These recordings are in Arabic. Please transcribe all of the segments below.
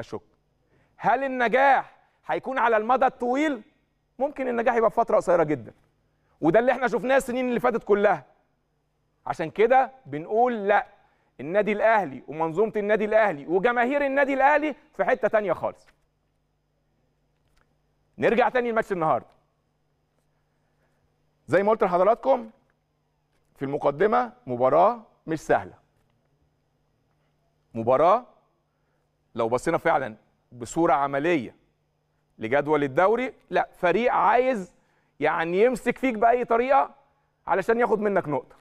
اشك هل النجاح هيكون على المدى الطويل ممكن النجاح يبقى في فتره قصيره جدا وده اللي احنا شفناه السنين اللي فاتت كلها عشان كده بنقول لا النادي الاهلي ومنظومه النادي الاهلي وجماهير النادي الاهلي في حته تانية خالص نرجع تاني لماتش النهارده زي ما قلت لحضراتكم في المقدمه مباراه مش سهله مباراه لو بصينا فعلا بصوره عمليه لجدول الدوري لا فريق عايز يعني يمسك فيك باي طريقه علشان ياخد منك نقطه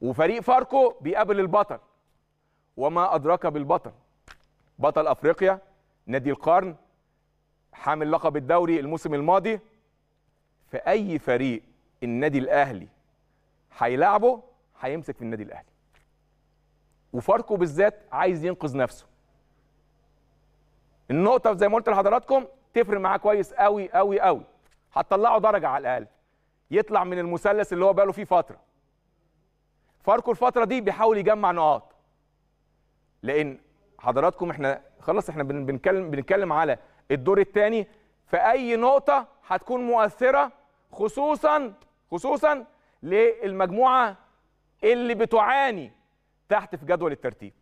وفريق فاركو بيقابل البطل وما ادراك بالبطل بطل افريقيا نادي القرن حامل لقب الدوري الموسم الماضي فاي فريق النادي الاهلي هيلاعبه هيمسك في النادي الاهلي وفاركو بالذات عايز ينقذ نفسه النقطه زي ما قلت لحضراتكم تفرق معاه كويس قوي قوي قوي هتطلعه درجه على الاقل يطلع من المثلث اللي هو بقاله فيه فتره فاركو الفتره دي بيحاول يجمع نقاط لان حضراتكم احنا خلاص احنا بنتكلم بنتكلم على الدور الثاني فاي نقطه هتكون مؤثره خصوصا خصوصا للمجموعه اللي بتعاني تحت في جدول الترتيب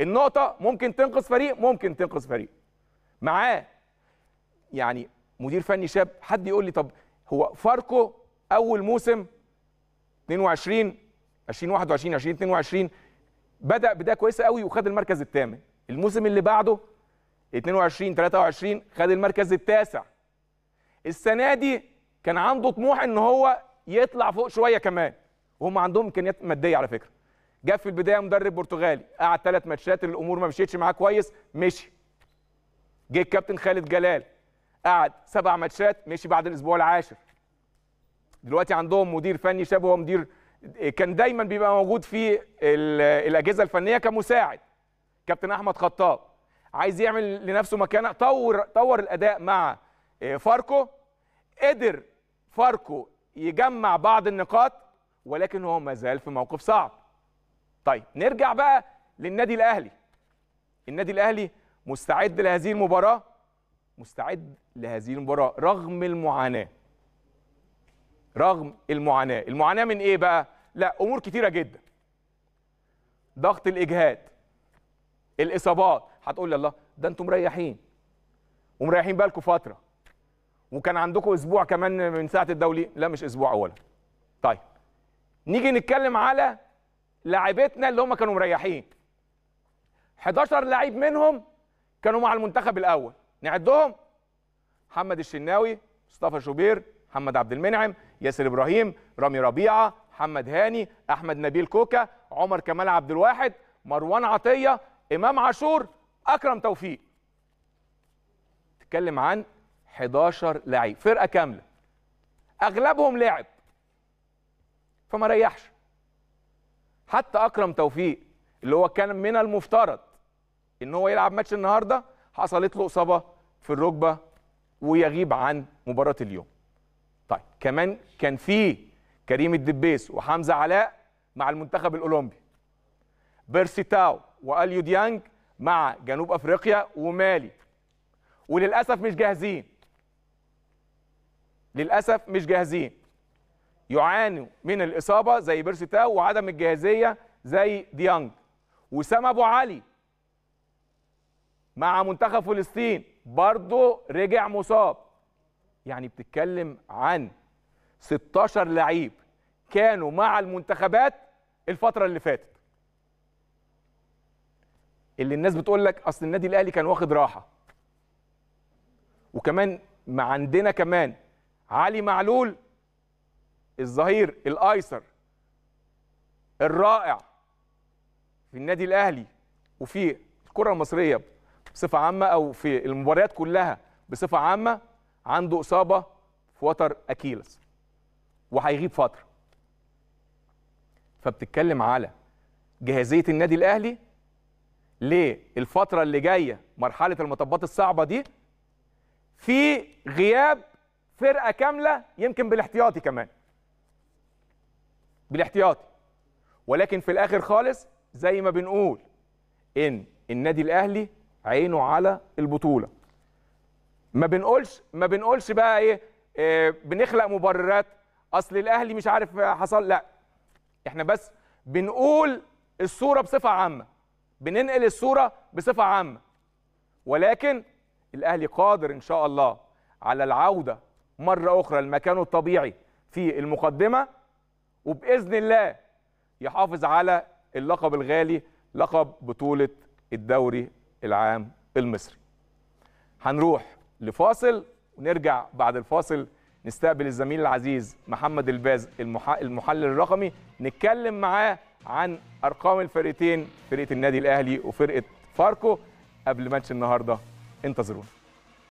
النقطه ممكن تنقذ فريق ممكن تنقذ فريق معاه يعني مدير فني شاب حد يقول لي طب هو فاركو اول موسم 22 2021 2022 بدا بدايه كويسه قوي وخد المركز الثامن الموسم اللي بعده 22 23 خد المركز التاسع السنه دي كان عنده طموح ان هو يطلع فوق شويه كمان وهم عندهم امكانيات ماديه على فكره جاب في البدايه مدرب برتغالي قعد ثلاث ماتشات الامور ما مشيتش معاه كويس مشي جه الكابتن خالد جلال قعد سبع ماتشات مشي بعد الاسبوع العاشر دلوقتي عندهم مدير فني شاب هو مدير كان دايما بيبقى موجود في الاجهزه الفنيه كمساعد كابتن احمد خطاب عايز يعمل لنفسه مكانه طور طور الاداء مع آه، فاركو قدر فاركو يجمع بعض النقاط ولكن هو ما زال في موقف صعب طيب نرجع بقى للنادي الاهلي النادي الاهلي مستعد لهذه المباراه مستعد لهذه المباراه رغم المعاناه رغم المعاناه المعاناه من ايه بقى لا امور كتيره جدا ضغط الاجهاد الاصابات هتقول لي الله ده انتم مريحين ومريحين بالكم فتره وكان عندكم اسبوع كمان من ساعه الدولي لا مش اسبوع اولا طيب نيجي نتكلم على لاعبتنا اللي هم كانوا مريحين 11 لعيب منهم كانوا مع المنتخب الاول نعدهم محمد الشناوي مصطفى شوبير محمد عبد المنعم ياسر ابراهيم رامي ربيعه محمد هاني احمد نبيل كوكا عمر كمال عبد الواحد مروان عطيه امام عاشور اكرم توفيق تتكلم عن 11 لعيب فرقه كامله اغلبهم لعب فما ريحش حتى اكرم توفيق اللي هو كان من المفترض ان هو يلعب ماتش النهارده حصلت له اصابه في الركبه ويغيب عن مباراه اليوم طيب كمان كان في كريم الدبيس وحمزه علاء مع المنتخب الاولمبي بيرسي تاو واليو ديانج مع جنوب افريقيا ومالي وللاسف مش جاهزين للاسف مش جاهزين يعانوا من الاصابه زي بيرسي تاو وعدم الجاهزيه زي ديانج وسام ابو علي مع منتخب فلسطين برضه رجع مصاب يعني بتتكلم عن 16 لعيب كانوا مع المنتخبات الفتره اللي فاتت اللي الناس بتقول لك اصل النادي الاهلي كان واخد راحه وكمان ما عندنا كمان علي معلول الظهير الايسر الرائع في النادي الاهلي وفي الكره المصريه بصفه عامه او في المباريات كلها بصفه عامه عنده اصابه في وتر اكيلس وهيغيب فتره فبتتكلم على جاهزيه النادي الاهلي للفتره اللي جايه مرحله المطبات الصعبه دي في غياب فرقه كامله يمكن بالاحتياطي كمان بالاحتياطي ولكن في الاخر خالص زي ما بنقول ان النادي الاهلي عينه على البطوله ما بنقولش ما بنقولش بقى ايه, إيه بنخلق مبررات اصل الاهلي مش عارف حصل لا احنا بس بنقول الصوره بصفه عامه بننقل الصوره بصفه عامه ولكن الاهلي قادر ان شاء الله على العوده مره اخرى لمكانه الطبيعي في المقدمه وباذن الله يحافظ على اللقب الغالي لقب بطوله الدوري العام المصري. هنروح لفاصل ونرجع بعد الفاصل نستقبل الزميل العزيز محمد الباز المحلل الرقمي نتكلم معاه عن ارقام الفرقتين فرقه النادي الاهلي وفرقه فاركو قبل ماتش النهارده انتظرونا